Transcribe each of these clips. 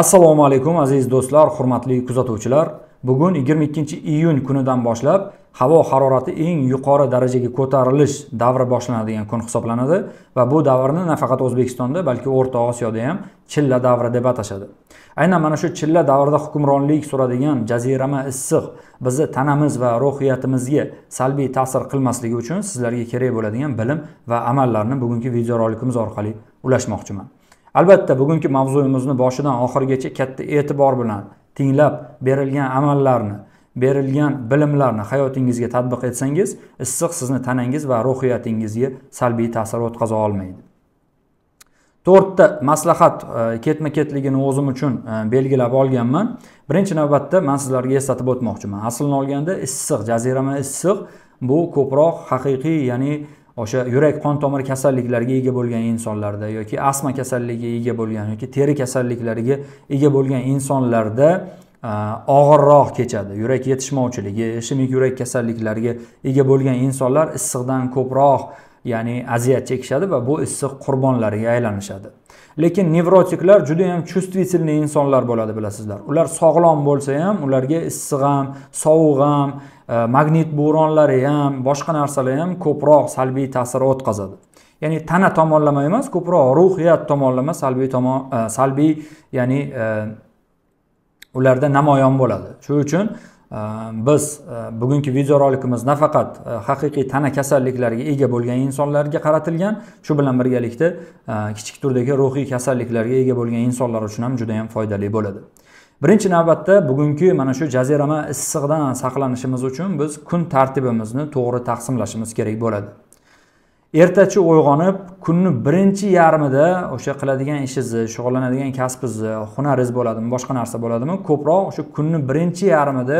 assalomu alaykum aziz do'stlar hurmatli kuzatuvchilar bugun 22 iyun kunidan boshlab havo harorati eng yuqori darajaga ko'tarilish davri boshlanadigan kun hisoblanadi va bu davrni nafaqat o'zbekistonda balki o'rta osiyoda ham chilla davri deb atashadi aynan mana shu chilla davrida hukmronlik suradigan jazirama issiq bizni tanamiz va ruhiyatimizga salbiy ta'sir qilmasligi uchun sizlarga kerak bo'ladigan bilim va amallarni bugungi videorolikimiz orqali ulashmoqchiman albatta bugungi mavzuyimizni boshidan oxirigacha katta e'tibor bilan tinglab berilgan amallarni berilgan bilimlarni hayotingizga tatbiq etsangiz issiq sizni tanangiz va ruhiyatingizga salbiy ta'sir o'tkaza olmaydi to'rtta maslahat e, ketma ketligini o'zim uchun e, belgilab olganman birinchi navbatda man sizlarga eslatib o'tmoqchiman aslini olganda issiq jazirama issiq bu ko'proq haqiqiy ya'ni o'sha yurak qon tomir kasalliklariga ega bo'lgan insonlarda yoki astma kasalligiga ega bo'lgan yoki teri kasalliklariga ega bo'lgan insonlarda og'irroq kechadi yurak yetishmovchiligi ishemik yurak kasalliklariga ega bo'lgan insonlar issiqdan ko'proq ya'ni aziyat chekishadi va bu issiq qurbonlariga aylanishadi lekin nevrotiklar juda yam чувствительный insonlar bo'ladi bilasizlar ular sog'lom bo'lsa ham ularga issiq ham sovuq ham e, magnit bo'ronlari ham boshqa narsalar ham ko'proq salbiy ta'sir o'tkazadi ya'ni tana tomonlama emas ko'proq ruhiyat tomonlama salbiy tomon e, salbiy ya'ni e, ularda namoyon bo'ladi shuning uchun Э, biz э, bugungi videorolikimiz nafaqat э, haqiqiy tana kasalliklariga ega bo'lgan insonlarga qaratilgan shu bilan birgalikda e, kichik turdagi ruhiy kasalliklarga ega bo'lgan insonlar uchun ham juda foydali bo'ladi birinchi navbatda bugungi mana shu jazirama issiqdan saqlanishimiz uchun biz kun tartibimizni to'g'ri taqsimlashimiz kerak bo'ladi ertachi uyg'onib kunni birinchi yarmida o'sha qiladigan ishingiz shug'ullanadigan kasbingiz hunaringiz bo'ladimi boshqa narsa bo'ladimi ko'proq o'sha kunni birinchi yarmida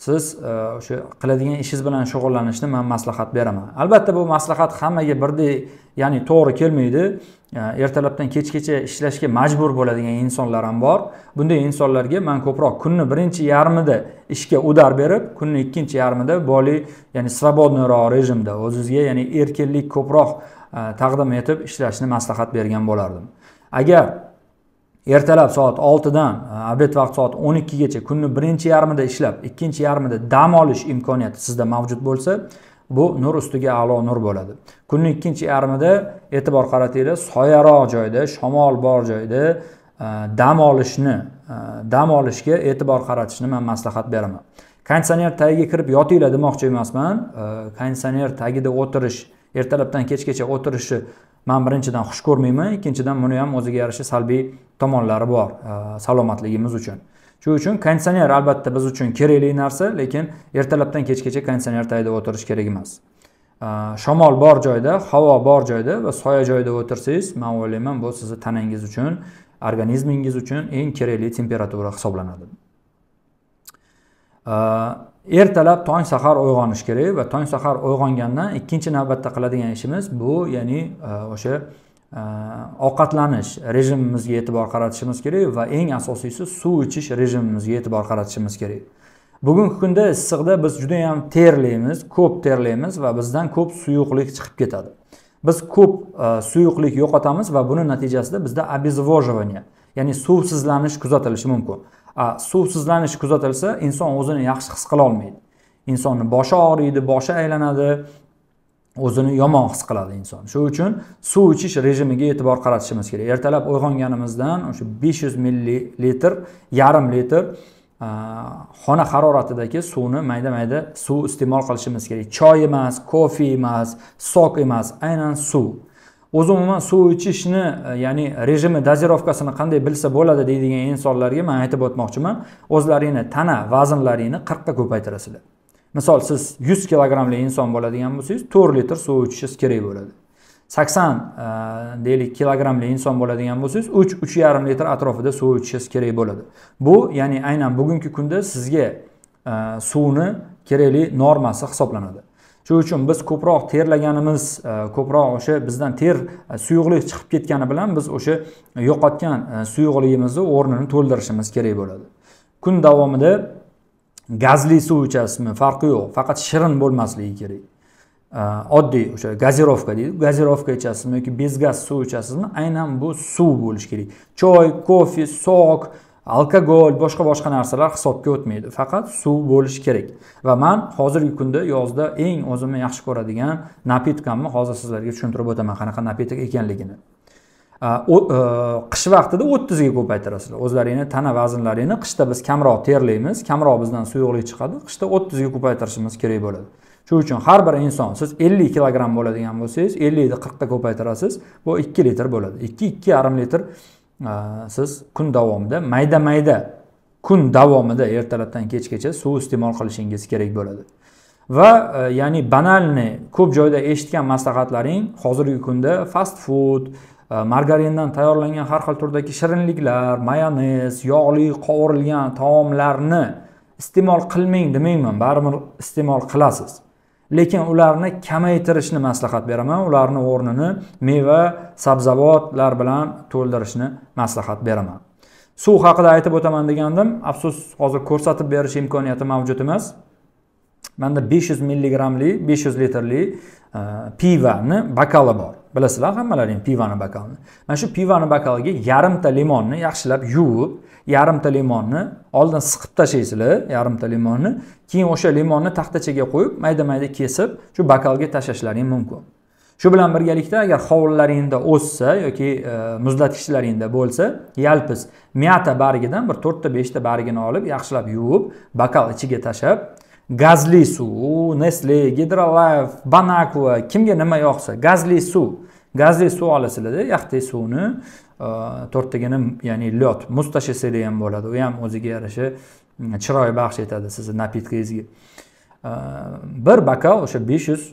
siz e, o'sha qiladigan ishingiz bilan shug'ullanishni man maslahat beraman albatta bu maslahat hammaga birdek ya'ni to'g'ri kelmaydi e, ertalabdan kechgacha ishlashga majbur bo'ladigan insonlar ham bor bunday insonlarga man ko'proq kunni birinchi yarmida ishga udar berib kunni ikkinchi yarmida boli ya'ni свободныйroq rejimda o'zizga ya'ni erkinlik ko'proq e, taqdim etib ishlashni maslahat bergan bo'lardim agar ertalab soat oltidan obed e, vaqt soat o'n ikkigacha kunni birinchi yarmida ishlab ikkinchi yarmida dam olish imkoniyati sizda mavjud bo'lsa bu nur ustiga a'lo nur bo'ladi kunni ikkinchi yarmida e'tibor qaratinglar soyaroq joyda shamol bor joyda e, dam olishni e, dam olishga e'tibor qaratishni man maslahat beraman konditsioner tagiga kirib yotinglar demoqchi emasman konditsioner tagida o'tirish ertalabdan kechgacha o'tirishni man birinchidan xush ko'rmayman ikkinchidan buni ham o'ziga yarasha salbiy tomonlari bor e, salomatligimiz uchun shuning uchun konditsioner albatta biz uchun kerakli narsa lekin ertalabdan kechgacha konditsioner tagida o'tirish kerak emas e, shamol bor joyda havo bor joyda va soya joyda o'tirsangiz man o'ylayman bu sizni tanangiz uchun organizmingiz uchun eng kerakli temperatura hisoblanadi e, ertalab tong sahar uyg'onish kerak va tong sahar uyg'ongandan ikkinchi navbatda qiladigan ishimiz bu ya'ni e, o'sha e, ovqatlanish rejimimizga e'tibor qaratishimiz kerak va eng asosiysi suv ichish rejimimizga e'tibor qaratishimiz kerak bugungi kunda issiqda biz judayam terlaymiz ko'p terlaymiz va bizdan ko'p suyuqlik chiqib ketadi biz ko'p e, suyuqlik yo'qotamiz va buni natijasida bizda обезвоживание ya'ni suvsizlanish kuzatilishi mumkin suvsizlanish kuzatilsa inson o'zini yaxshi his qila olmaydi insonni boshi og'riydi boshi aylanadi o'zini yomon his qiladi inson shuning uchun suv ichish rejimiga e'tibor qaratishimiz kerak ertalab uyg'onganimizdan o'sha besh yuz millilitr yarim litr xona haroratidagi suvni mayda mayda suv iste'mol qilishimiz kerak choy emas kofe emas sok emas aynan suv o'zi umuman suv ichishni e, ya'ni rejimi dozirovkasini qanday bilsa bo'ladi deydigan insonlarga man aytib o'tmoqchiman o'zlaringni tana vaznlaringni qirqqa ko'paytirasizlar misol siz yuz kilogrammli inson bo'ladigan bo'lsangiz to'rt litr suv ichishingiz kerak bo'ladi sakson e, deylik kilogrammli inson bo'ladigan bo'lsangiz uch uch yarim litr atrofida suv ichishingiz kerak bo'ladi bu ya'ni aynan bugungi kunda sizga e, suvni kerakli normasi hisoblanadi shuning uchun biz ko'proq terlaganimiz e, ko'proq o'sha bizdan ter e, suyuqlik chiqib ketgani bilan biz o'sha yo'qotgan e, suyuqligimizni o'rnini to'ldirishimiz kerak bo'ladi kun davomida gazli suv ichasizmi farqi yo'q faqat shirin bo'lmasligi kerak oddiy o'sha gazirovka deydi gazirovka ichasizmi yoki bezgaz suv ichasizmi aynan bu suv bo'lishi kerak choy kofe sok alkogol boshqa boshqa narsalar hisobga o'tmaydi faqat suv bo'lishi kerak va man hozirgi kunda yozda eng o'zimni yaxshi ko'radigan napitkamni hozir sizlarga tushuntirib o'taman qanaqa napitak ekanligini e, qish vaqtida o'ttizga ko'paytirasizlar o'zlaringni tana vaznlaringni qishda biz kamroq terlaymiz kamroq bizdan suyuqlik chiqadi qishda o'ttizga ko'paytirishimiz kerak bo'ladi shuning uchun har bir inson siz ellik kilogramm bo'ladigan bo'lsangiz ellikni qirqqa ko'paytirasiz bu ikki litr bo'ladi ikki ikki yarim litr siz kun davomida mayda mayda kun davomida ertalabdan kechgacha suv iste'mol qilishingiz kerak bo'ladi va e, ya'ni banalni ko'p joyda eshitgan maslahatlaring hozirgi kunda fast food e, margarindan tayyorlangan har xil turdagi shirinliklar mayonez yog'li qovurilgan taomlarni iste'mol qilmang demayman baribir iste'mol qilasiz lekin ularni kamaytirishni maslahat beraman ularni o'rnini meva sabzavotlar bilan to'ldirishni maslahat beraman suv haqida aytib o'taman degandim afsus hozir ko'rsatib berish imkoniyati mavjud emas manda besh yuz 500 besh yuz litrli e, pivani bakali bor bilasizlar hammalaring pivani bakalini mana shu pivani bakaliga yarimta limonni yaxshilab yuvib yarimta limonni oldin siqib tashlaysizlar yarimta limonni keyin o'sha limonni taxtachaga qo'yib mayda mayda kesib shu bakalga tashlashlaring mumkin shu bilan birgalikda agar hovullaringda o'ssa yoki e, muzlatgichlaringda bo'lsa yalpiz miata bargidan bir to'rtta beshta bargini olib yaxshilab yuvib bakal ichiga tashlab gazli suv nesle gidrolife banakva kimga nima yoqsa gazli suv gazli suv olasizlarda yaxta suvni e, to'rttagina ya'ni lyod muz tashlasangiz ham bo'ladi u ham o'ziga yarasha mm, chiroy baxsh etadi sizni napitkangizga bir bakal o'sha besh yuz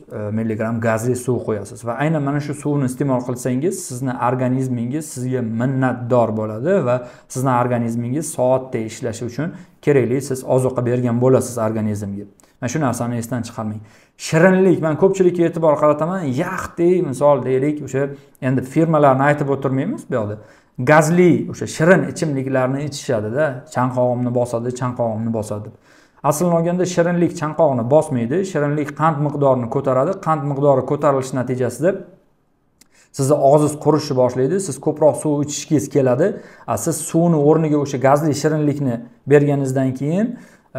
gazli suv qo'yasiz va aynan mana shu suvni iste'mol qilsangiz sizni organizmingiz sizga minnatdor bo'ladi va sizni organizmingiz soatda ishlashi uchun kerakli siz ozuqa bergan bo'lasiz organizmga mana shu narsani esdan chiqarmang shirinlik man ko'pchilikka e'tibor qarataman yaxdek misol deylik o'sha endi firmalarni aytib o'tirmaymiz bu yoqda gazli o'sha shirin ichimliklarni ichishadida chanqog'imni bosadi chanqog'imni bosadi deb aslini olganda shirinlik chanqoqni bosmaydi shirinlik qand miqdorini ko'taradi qand miqdori ko'tarilishi natijasida sizni og'ziz qurishni boshlaydi siz ko'proq suv ichishgingiz keladi siz suvni o'rniga o'sha gazli shirinlikni berganingizdan keyin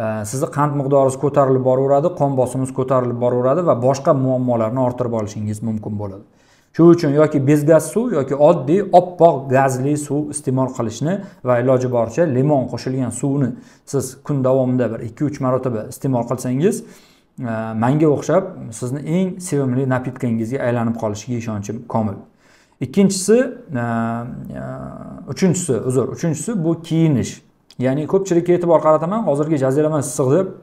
e, sizni qand miqdoringiz ko'tarilib boraveradi qon bosimingiz ko'tarilib boraveradi va boshqa muammolarni orttirib olishingiz mumkin bo'ladi shu uchun yoki bezgaz suv yoki oddiy oppoq gazli suv iste'mol qilishni va iloji boricha limon qo'shilgan suvni siz kun davomida bir ikki uch marotaba iste'mol qilsangiz e, manga o'xshab sizni eng sevimli napitkangizga aylanib qolishiga ishonchim komil ikkinchisi e, e, uchinchisi uzr uchinchisi bu kiyinish ya'ni ko'pchilikka e'tibor qarataman hozirgi jazirama issiq deb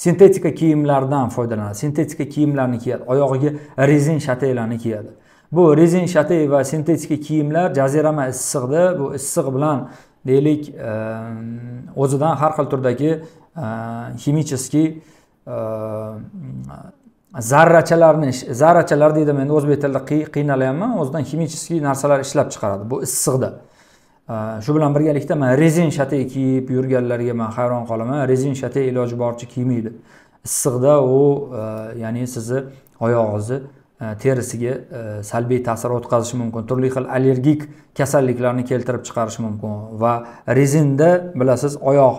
sintetika kiyimlardan foydalanadi sintetika kiyimlarni kiyadi oyog'iga rezin shateylarni kiyadi bu rezin shatey va sintetika kiyimlar jazirama issiqda bu issiq bilan deylik ehm, o'zidan har xil turdagi ehm, ximicheskiy ehm, zarrachalarni zarrachalar deydimi endi o'zbek tilida qiynalayapman o'zidan ximicheskiy narsalar ishlab chiqaradi bu issiqda shu bilan birgalikda man rezin shate kiyib yurganlarga man hayron qolaman rezin shate iloji boricha kiymaydi issiqda u e, ya'ni sizni oyog'ingizni e, terisiga e, salbiy ta'sir o'tkazishi mumkin turli xil allergik kasalliklarni keltirib chiqarishi mumkin va rezinda bilasiz oyoq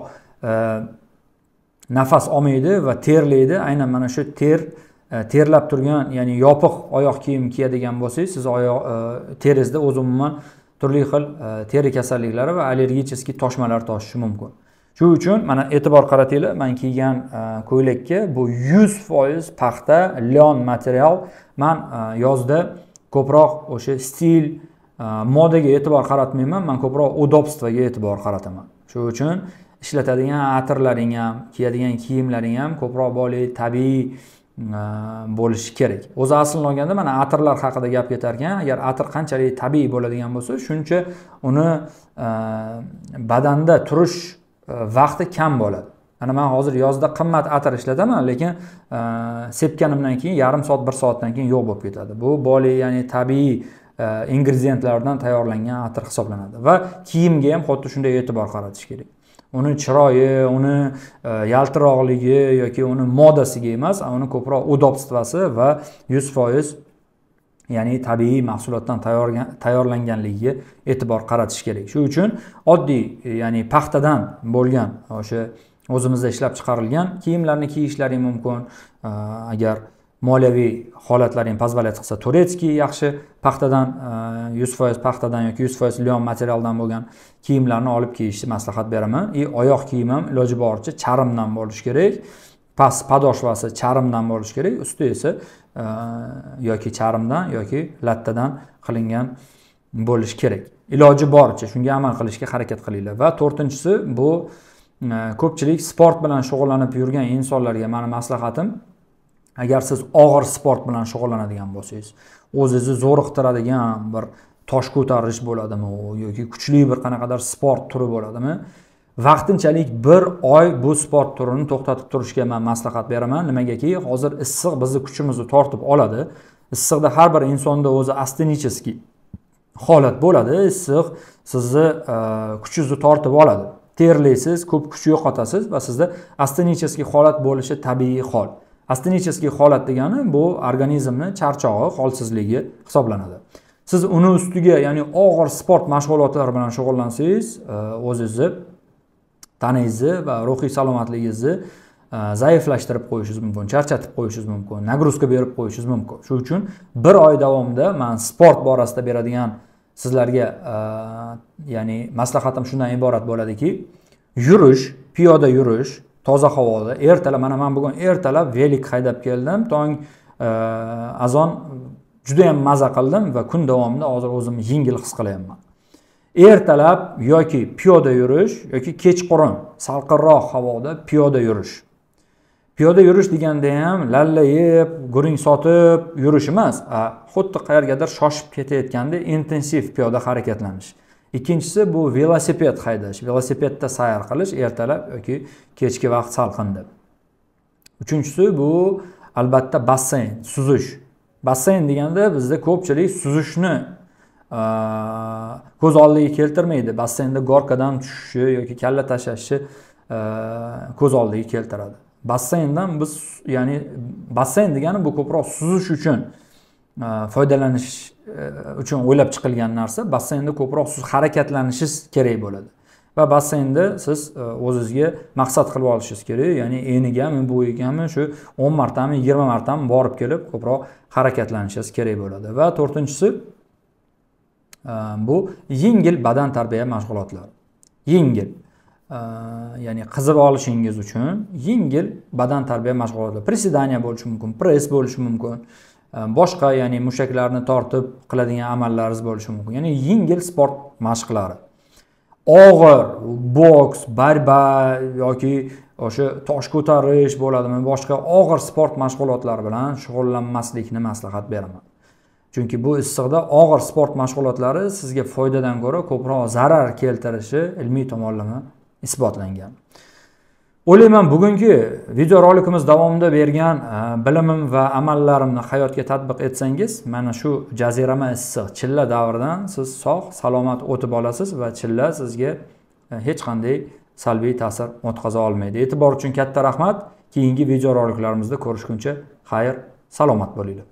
nafas olmaydi va terlaydi aynan mana shu ter terlab turgan ya'ni yopiq oyoq kiyim kiyadigan bo'lsangiz siz oyoq terizda o'zi umuman turli xil e, teri kasalliklari va allergicheskiy toshmalar toshishi mumkin shuning uchun mana e'tibor qarataylar man kiygan e, ko'ylakka bu yuz foiz paxta lion material man e, yozda ko'proq o'sha stil modaga e'tibor qaratmayman man ko'proq удобствоga e'tibor qarataman shuning uchun ishlatadigan atirlaring ham kiyadigan kiyimlaring ham ko'proq boylik tabiiy Э, bo'lishi kerak o'zi aslini olganda mana atirlar haqida gap ketar ekan agar atir qanchalik tabiiy bo'ladigan bo'lsa shuncha uni e, badanda turish e, vaqti kam bo'ladi ana man hozir yozda qimmat atir ishlataman lekin e, sepganimdan keyin yarim soat bir soatdan keyin yo'q bo'lib ketadi bu boli ya'ni tabiiy ingredientlardan tayyorlangan atir hisoblanadi va kiyimga ham xuddi shunday e'tibor qaratish kerak uni chiroyi uni e, yaltiroqligi yoki uni modasiga emas uni ko'proq удобствоsi va yuz foiz ya'ni tabiiy mahsulotdan tayyorlanganligiga e'tibor qaratish kerak shuning uchun oddiy e, ya'ni paxtadan bo'lgan o'sha o'zimizda ishlab chiqarilgan kiyimlarni kiyishlari mumkin e, agar moliyaviy holatlaring pozvolyat chiqsa turetskiy yaxshi paxtadan e, yuz foiz paxtadan yoki yuz foiz lion materialdan bo'lgan kiyimlarni olib kiyishni maslahat beraman и oyoq kiyim ham iloji boricha charmdan bo'lishi kerak past podoshvasi charmdan bo'lishi kerak usti esa e, yoki charmdan yoki lattadan qilingan bo'lishi kerak iloji boricha shunga amal qilishga harakat qilinglar va to'rtinchisi bu e, ko'pchilik sport bilan shug'ullanib yurgan insonlarga mani maslahatim agar siz og'ir sport bilan shug'ullanadigan bo'lsangiz o'zingizni zo'riqtiradigan bir tosh ko'tarish bo'ladimi yoki kuchli bir qanaqadir sport turi bo'ladimi vaqtinchalik bir oy bu sport turini to'xtatib turishga man maslahat beraman nimagaki hozir issiq bizni kuchimizni tortib oladi issiqda har bir insonda o'zi astenicheskiy holat bo'ladi issiq sizni e, kuchingizni tortib oladi terlaysiz ko'p kuch yo'qotasiz va sizda astenicheskiy holat bo'lishi tabiiy hol astenический holat degani bu organizmni charchog'i holsizligi hisoblanadi siz uni ustiga ya'ni og'ir sport mashg'ulotlari bilan shug'ullansangiz e, o'zingizni tanangizni va ruhiy salomatligingizni e, zaiflashtirib qo'yishingiz mumkin charchatib qo'yishingiz mumkin nagruzka berib qo'yishingiz mumkin shuning uchun bir oy davomida man sport borasida beradigan sizlarga e, ya'ni maslahatim shundan iborat bo'ladiki yurish piyoda yurish toza havoda ertalab mana man bugun ertalab velik haydab keldim tong e, azon judayam maza qildim va kun davomida hozir o'zimni yengil his qilyapman ertalab yoki piyoda yurish yoki kechqurun salqinroq havoda piyoda yurish piyoda yurish deganda ham lallayib guring sotib yurish emas xuddi qayergadir shoshib ketayotganda intensiv piyoda harakatlanish ikkinchisi bu velosiped haydash velosipedda sayr qilish ertalab yoki kechki vaqt salqinda uchinchisi bu albatta basseyn suzish basseyn deganda bizda ko'pchilik suzishni ko'z oldiga keltirmaydi basseynda gorkadan tushishi yoki kalla tashlashi ko'z oldiga keltiradi basseyndan biz ya'ni basseyn degani bu ko'proq suzish uchun foydalanish uchun o'ylab chiqilgan narsa basseynda ko'proq siz harakatlanishingiz kerak bo'ladi va basseynda siz e, o'zizga maqsad qilib olishingiz kerak ya'ni enigami bo'yigami shu o'n martami yigirma martami borib kelib ko'proq harakatlanishingiz kerak bo'ladi va to'rtinchisi e, bu yengil badan tarbiya mashg'ulotlari yengil e, ya'ni qizib olishingiz uchun yengil badan tarbiya mashg'ulotlari приседания bo'lishi mumkin press bo'lishi mumkin Э, boshqa ya'ni mushaklarni tortib qiladigan amallaringiz bo'lishi mumkin ya'ni yengil sport mashqlari og'ir boks barba yoki o'sha tosh ko'tarish bo'ladimi boshqa og'ir sport mashg'ulotlari bilan shug'ullanmaslikni maslahat beraman chunki bu issiqda og'ir sport mashg'ulotlari sizga foydadan ko'ra ko'proq zarar keltirishi ilmiy tomonlama isbotlangan o'ylayman bugungi videorolikimiz davomida bergan e, bilimim va amallarimni hayotga tatbiq etsangiz mana shu jazirama issiq chilla davridan siz sog' salomat o'tib olasiz va chilla sizga e, hech qanday salbiy ta'sir o'tkaza olmaydi e'tibor uchun katta rahmat keyingi videoroliklarimizda ko'rishguncha xayr salomat bo'linglar